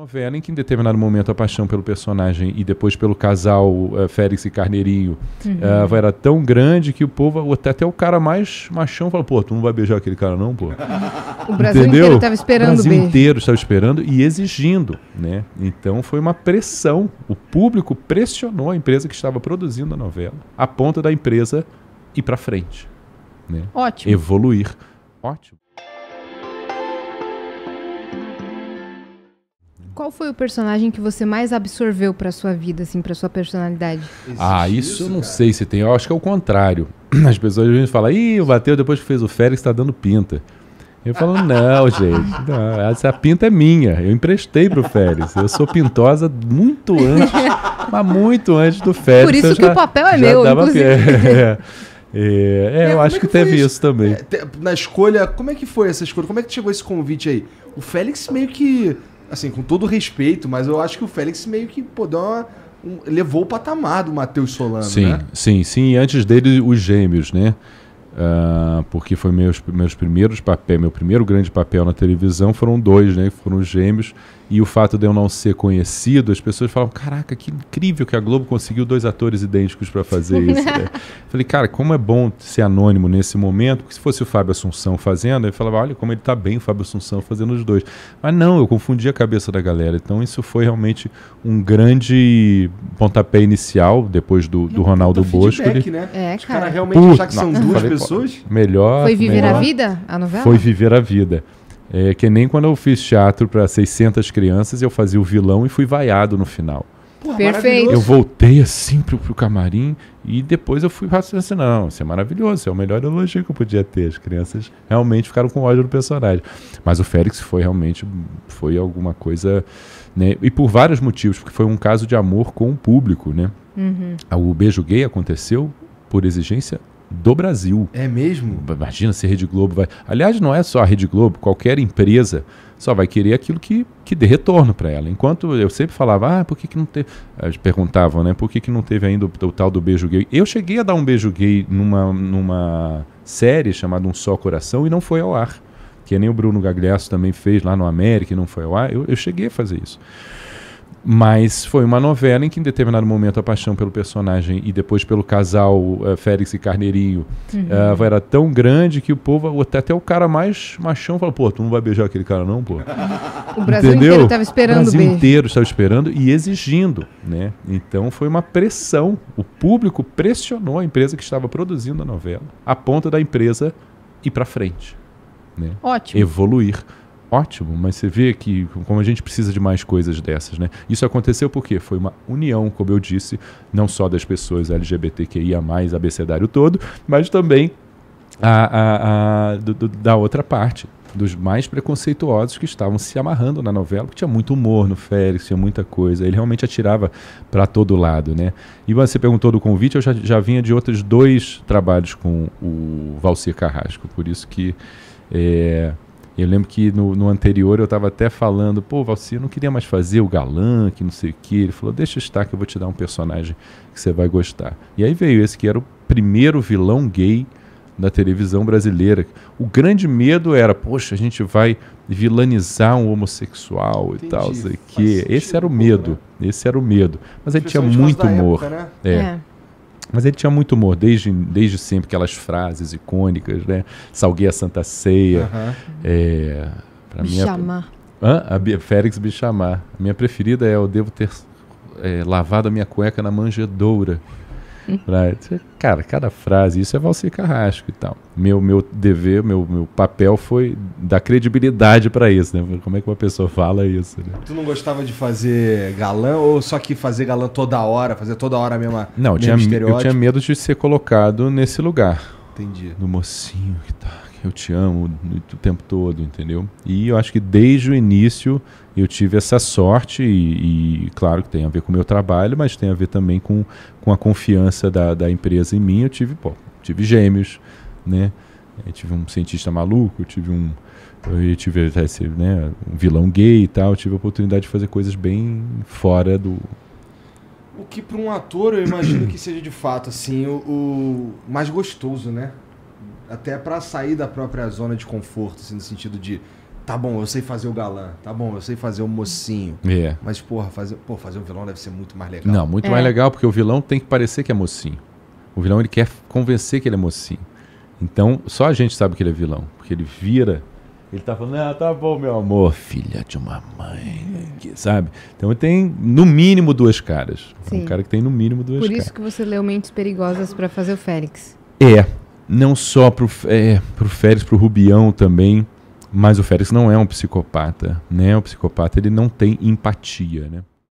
Novela em que em determinado momento a paixão pelo personagem e depois pelo casal uh, Félix e Carneirinho uhum. uh, era tão grande que o povo, até, até o cara mais machão falou, pô, tu não vai beijar aquele cara não, pô. o Brasil Entendeu? inteiro estava esperando O Brasil beijo. inteiro estava esperando e exigindo, né? Então foi uma pressão. O público pressionou a empresa que estava produzindo a novela a ponta da empresa ir para frente. Né? Ótimo. Evoluir. Ótimo. Qual foi o personagem que você mais absorveu para sua vida, assim, para sua personalidade? Existe ah, isso, isso eu não cara? sei se tem. Eu acho que é o contrário. As pessoas vêm falam, ih, o Bateu depois que fez o Félix está dando pinta. Eu falo, não, gente, não, essa pinta é minha. Eu emprestei pro Félix. Eu sou pintosa muito antes, mas muito antes do Félix. Por isso que já, o papel é meu, inclusive. É, é, é, eu acho é que, que teve isso, isso também. É, na escolha, como é que foi essa escolha? Como é que chegou esse convite aí? O Félix meio que assim, com todo respeito, mas eu acho que o Félix meio que pô, deu uma, um, levou o patamar do Matheus Solano, sim, né? Sim, sim, E antes dele, os gêmeos, né? Uh, porque foi meus, meus primeiros papel meu primeiro grande papel na televisão foram dois, né? Foram os gêmeos. E o fato de eu não ser conhecido, as pessoas falam: Caraca, que incrível que a Globo conseguiu dois atores idênticos para fazer isso. né? Falei, cara, como é bom ser anônimo nesse momento, porque se fosse o Fábio Assunção fazendo, eu falava: Olha como ele tá bem, o Fábio Assunção fazendo os dois. Mas não, eu confundi a cabeça da galera. Então isso foi realmente um grande pontapé inicial, depois do, do Ronaldo Bosco. Feedback, né? É, cara. Os caras realmente Puta, achar que não, são duas pessoas Melhor. Foi Viver melhor, a Vida, a novela? Foi Viver a Vida. É, que nem quando eu fiz teatro para 600 crianças, eu fazia o vilão e fui vaiado no final. Porra, Perfeito. Eu voltei assim pro, pro camarim e depois eu fui assim, Não, isso é maravilhoso, isso é o melhor elogio que eu podia ter. As crianças realmente ficaram com ódio do personagem. Mas o Félix foi realmente foi alguma coisa. Né? E por vários motivos, porque foi um caso de amor com o público. Né? Uhum. O beijo gay aconteceu por exigência do Brasil. É mesmo? Imagina se a Rede Globo vai. Aliás, não é só a Rede Globo, qualquer empresa só vai querer aquilo que, que dê retorno para ela. Enquanto eu sempre falava, ah, por que, que não teve. Eles perguntavam, né? Por que, que não teve ainda o, o tal do beijo gay? Eu cheguei a dar um beijo gay numa, numa série chamada Um Só Coração e não foi ao ar. Que nem o Bruno Gagliasso também fez lá no América e não foi ao ar. Eu, eu cheguei a fazer isso. Mas foi uma novela em que, em determinado momento, a paixão pelo personagem e depois pelo casal uh, Félix e Carneirinho uhum. uh, era tão grande que o povo, até, até o cara mais machão, falou: pô, tu não vai beijar aquele cara, não, pô. O Brasil Entendeu? inteiro estava esperando. O Brasil beijo. inteiro estava esperando e exigindo, né? Então foi uma pressão. O público pressionou a empresa que estava produzindo a novela, a ponta da empresa ir para frente. Né? Ótimo. Evoluir ótimo, mas você vê que como a gente precisa de mais coisas dessas, né? Isso aconteceu porque foi uma união, como eu disse, não só das pessoas LGBTQIA+, abecedário todo, mas também a, a, a do, do, da outra parte, dos mais preconceituosos que estavam se amarrando na novela, porque tinha muito humor no Félix, tinha muita coisa. Ele realmente atirava para todo lado, né? E você perguntou do convite, eu já, já vinha de outros dois trabalhos com o Valcir Carrasco, por isso que é, eu lembro que no, no anterior eu estava até falando, pô, Valci, eu não queria mais fazer o galã, que não sei o que. Ele falou, deixa estar que eu vou te dar um personagem que você vai gostar. E aí veio esse que era o primeiro vilão gay da televisão brasileira. O grande medo era, poxa, a gente vai vilanizar um homossexual Entendi, e tal, sei que. Esse era o medo, né? esse era o medo. Mas ele tinha muito humor. Época, né? é. é. Mas ele tinha muito humor, desde, desde sempre, aquelas frases icônicas, né? Salguei a Santa Ceia. Uhum. É, pra me minha... É chamar. Hã? A Félix me chamar. A minha preferida é Eu Devo Ter é, Lavado a Minha Cueca na Manjedoura cara, cada frase, isso é Valci Carrasco e tal. Meu, meu dever, meu, meu papel foi dar credibilidade para isso, né? Como é que uma pessoa fala isso, né? Tu não gostava de fazer galã ou só que fazer galã toda hora, fazer toda hora a mesma Não, eu tinha, eu tinha medo de ser colocado nesse lugar. Entendi. no mocinho que tá eu te amo o tempo todo, entendeu? E eu acho que desde o início eu tive essa sorte, e, e claro que tem a ver com o meu trabalho, mas tem a ver também com, com a confiança da, da empresa em mim. Eu tive, pô, tive gêmeos, né? Eu tive um cientista maluco, eu tive um. Eu tive esse, né, um vilão gay e tal, eu tive a oportunidade de fazer coisas bem fora do, o que para um ator eu imagino que seja de fato assim o, o mais gostoso, né? até para sair da própria zona de conforto, assim, no sentido de tá bom, eu sei fazer o galã, tá bom, eu sei fazer o mocinho. É. Mas, porra, fazer, pô, fazer um vilão deve ser muito mais legal. Não, muito é. mais legal, porque o vilão tem que parecer que é mocinho. O vilão ele quer convencer que ele é mocinho. Então, só a gente sabe que ele é vilão, porque ele vira. Ele tá falando, ah, tá bom, meu amor, filha de uma mãe, sabe? Então ele tem, no mínimo, duas caras. Sim. É um cara que tem, no mínimo, duas caras. Por isso caras. que você leu Mentes Perigosas para fazer o Félix. É, não só pro, é, pro para pro Rubião também, mas o Félix não é um psicopata, né? O psicopata ele não tem empatia, né?